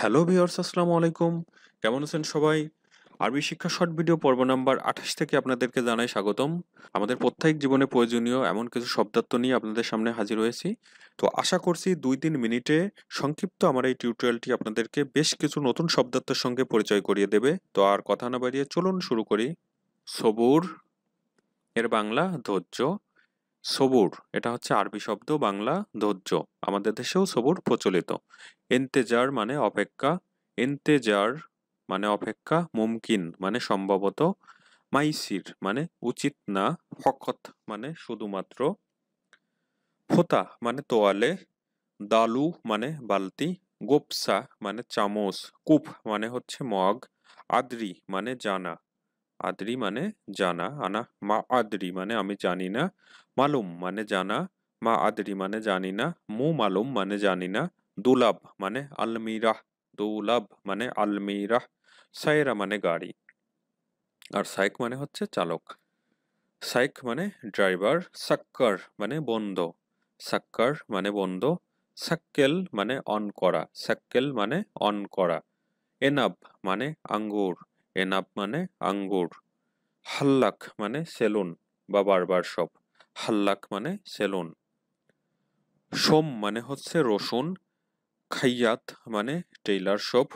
hello viewers আসসালামু আলাইকুম কেমন আছেন সবাই আরবি শিক্ষা শর্ট ভিডিও পর্ব নাম্বার আঠাশ থেকে আপনাদেরকে জানাই স্বাগতম আমাদের প্রত্যেক জীবনে প্রয়োজনীয় এমন কিছু শব্দার্থ নিয়ে আপনাদের সামনে হাজির হয়েছি তো আশা করছি দুই তিন মিনিটে সংক্ষিপ্ত আমার এই টিউটোরিয়ালটি আপনাদেরকে বেশ কিছু নতুন শব্দার্থের সঙ্গে পরিচয় করিয়ে দেবে তো আর কথা না বাড়িয়ে চলুন শুরু করি সবুর এর বাংলা ধৈর্য সবুর এটা হচ্ছে আরবি শব্দ বাংলা ধৈর্য আমাদের দেশেও সবুর প্রচলিত এন্তেজার মানে অপেক্ষা এন্তেজার মানে অপেক্ষা মুমকিন মানে সম্ভবত মাইসির মানে উচিত না ফকত মানে শুধুমাত্র ফোতা মানে তোয়ালে দালু মানে বালতি গোপসা মানে চামচ কুপ মানে হচ্ছে মগ আদ্রি মানে জানা আদরি মানে জানা আনা মা আদরি মানে আমি জানি না মালুম মানে জানা মা আদরি মানে জানি না মু মালুম মানে জানি না দুলাভ মানে আলমিরাহ দুলাভ মানে আলমিরাহ সাইরা মানে গাড়ি আর সাইক মানে হচ্ছে চালক সাইক মানে ড্রাইভার সাক্কার মানে বন্ধ সাক্কার মানে বন্ধ সাক্কেল মানে অন করা সাক্কেল মানে অন করা এনাব মানে আঙ্গুর এনাপ মানে আঙ্গুর হাল্লাক মানে সেলুন বা বারবার শপ হাল্লাক মানে সেলুন সোম মানে হচ্ছে রসুন খাইয়াত মানে টেইলার শপ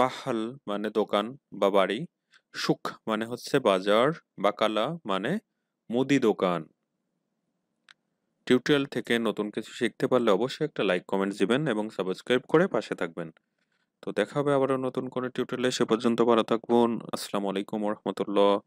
মাহাল মানে দোকান বা বাড়ি সুখ মানে হচ্ছে বাজার বা কালা মানে মুদি দোকান টিউটোরিয়াল থেকে নতুন কিছু শিখতে পারলে অবশ্যই একটা লাইক কমেন্ট দিবেন এবং সাবস্ক্রাইব করে পাশে থাকবেন তো দেখা হবে আবারও নতুন কোনো টিউটোরিয়ালে সে পর্যন্ত ভালো থাকবেন আসসালামু আলাইকুম রহমতুল্লাহ